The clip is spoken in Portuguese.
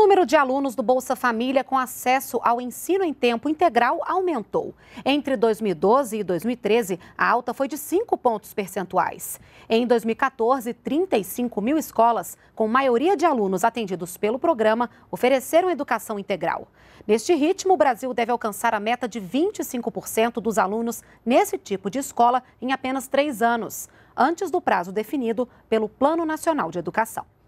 número de alunos do Bolsa Família com acesso ao ensino em tempo integral aumentou. Entre 2012 e 2013, a alta foi de 5 pontos percentuais. Em 2014, 35 mil escolas, com maioria de alunos atendidos pelo programa, ofereceram educação integral. Neste ritmo, o Brasil deve alcançar a meta de 25% dos alunos nesse tipo de escola em apenas três anos, antes do prazo definido pelo Plano Nacional de Educação.